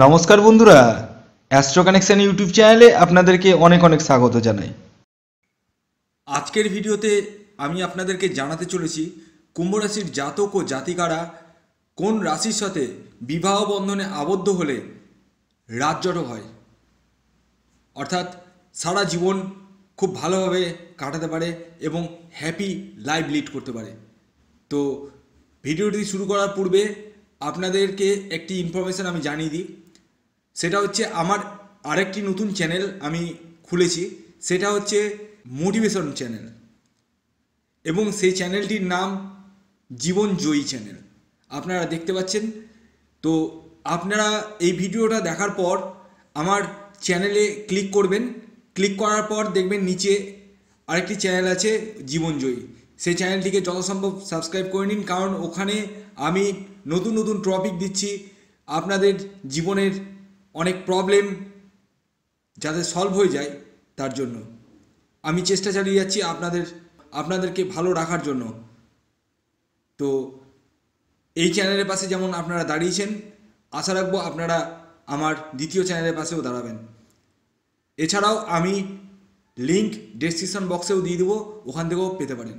নমস্কার বন্ধুরা astro connection YouTube চ্যানেলে আপনাদেরকে অনেক অনেক স্বাগত জানাই আজকের ভিডিওতে আমি আপনাদেরকে জানাতে চলেছি কুম্ভ রাশির জাতক ও জাতিকারা কোন রাশির সাথে বিবাহ বন্ধনে আবদ্ধ হলে রাজজট হয় অর্থাৎ সারা জীবন খুব ভালোভাবে কাটাতে পারে এবং হ্যাপি লাইফ লিড করতে পারে তো ভিডিওটি শুরু করার পূর্বে আপনাদেরকে একটি ইনফরমেশান আমি জানিয়ে দিই সেটা হচ্ছে আমার আরেকটি নতুন চ্যানেল আমি খুলেছি সেটা হচ্ছে মোটিভেশন চ্যানেল এবং সেই চ্যানেলটির নাম জীবন জয়ী চ্যানেল আপনারা দেখতে পাচ্ছেন তো আপনারা এই ভিডিওটা দেখার পর আমার চ্যানেলে ক্লিক করবেন ক্লিক করার পর দেখবেন নিচে আরেকটি চ্যানেল আছে জীবনজয়ী সেই চ্যানেলটিকে সম্ভব সাবস্ক্রাইব করে নিন কারণ ওখানে আমি নতুন নতুন টপিক দিচ্ছি আপনাদের জীবনের অনেক প্রবলেম যাতে সলভ হয়ে যায় তার জন্য আমি চেষ্টা চালিয়ে যাচ্ছি আপনাদের আপনাদেরকে ভালো রাখার জন্য তো এই চ্যানেলের পাশে যেমন আপনারা দাঁড়িয়েছেন আশা রাখবো আপনারা আমার দ্বিতীয় চ্যানেলের পাশেও দাঁড়াবেন এছাড়াও আমি লিংক ডেসক্রিপশন বক্সেও দিয়ে দেবো ওখান থেকেও পেতে পারেন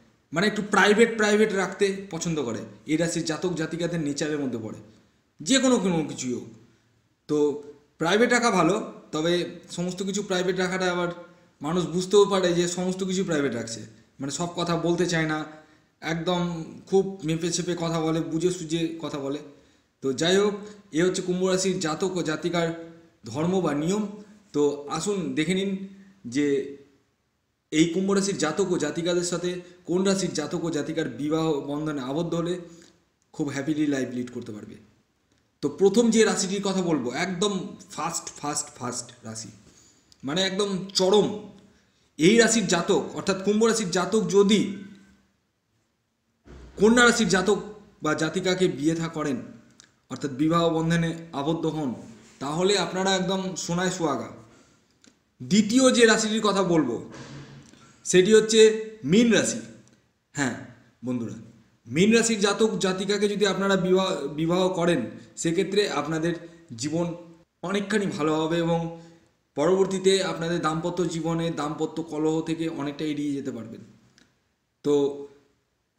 মানে একটু প্রাইভেট প্রাইভেট রাখতে পছন্দ করে এই রাশির জাতক জাতিকাদের নেচারের মধ্যে পড়ে যে কোনো কোনো কিছুই হোক তো প্রাইভেট রাখা ভালো তবে সমস্ত কিছু প্রাইভেট রাখাটা আবার মানুষ বুঝতেও পারে যে সমস্ত কিছু প্রাইভেট রাখছে মানে সব কথা বলতে চায় না একদম খুব মেপে ছেপে কথা বলে বুঝে সুঝে কথা বলে তো যাই হোক এ হচ্ছে কুম্ভ রাশির জাতক ও জাতিকার ধর্ম বা নিয়ম তো আসুন দেখে নিন যে এই কুম্ভ রাশির জাতক ও জাতিকাদের সাথে কোন রাশির জাতক ও জাতিকার বিবাহ বন্ধনে আবদ্ধ হলে খুব হ্যাপিলি লাইফ লিড করতে পারবে তো প্রথম যে রাশিটির কথা বলবো একদম ফাস্ট ফাস্ট ফাস্ট রাশি মানে একদম চরম এই রাশির জাতক অর্থাৎ কুম্ভ রাশির জাতক যদি কন্যা রাশির জাতক বা জাতিকাকে বিয়ে থা করেন অর্থাৎ বিবাহ বন্ধনে আবদ্ধ হন তাহলে আপনারা একদম সোনায় সোয়াগা দ্বিতীয় যে রাশিটির কথা বলবো সেটি হচ্ছে মীন রাশি হ্যাঁ বন্ধুরা মীন রাশির জাতক জাতিকাকে যদি আপনারা বিবাহ বিবাহ করেন সেক্ষেত্রে আপনাদের জীবন অনেকখানি ভালো হবে এবং পরবর্তীতে আপনাদের দাম্পত্য জীবনে দাম্পত্য কলহ থেকে অনেকটা এড়িয়ে যেতে পারবেন তো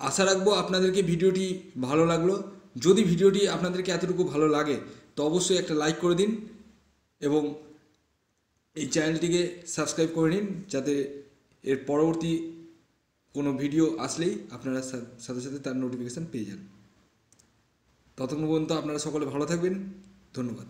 আশা রাখবো আপনাদেরকে ভিডিওটি ভালো লাগলো যদি ভিডিওটি আপনাদেরকে এতটুকু ভালো লাগে তো অবশ্যই একটা লাইক করে দিন এবং এই চ্যানেলটিকে সাবস্ক্রাইব করে নিন যাতে এর পরবর্তী কোনো ভিডিও আসলেই আপনারা সাথে সাথে তার নোটিফিকেশান পেয়ে যান ততক্ষণ পর্যন্ত আপনারা সকলে ভালো থাকবেন ধন্যবাদ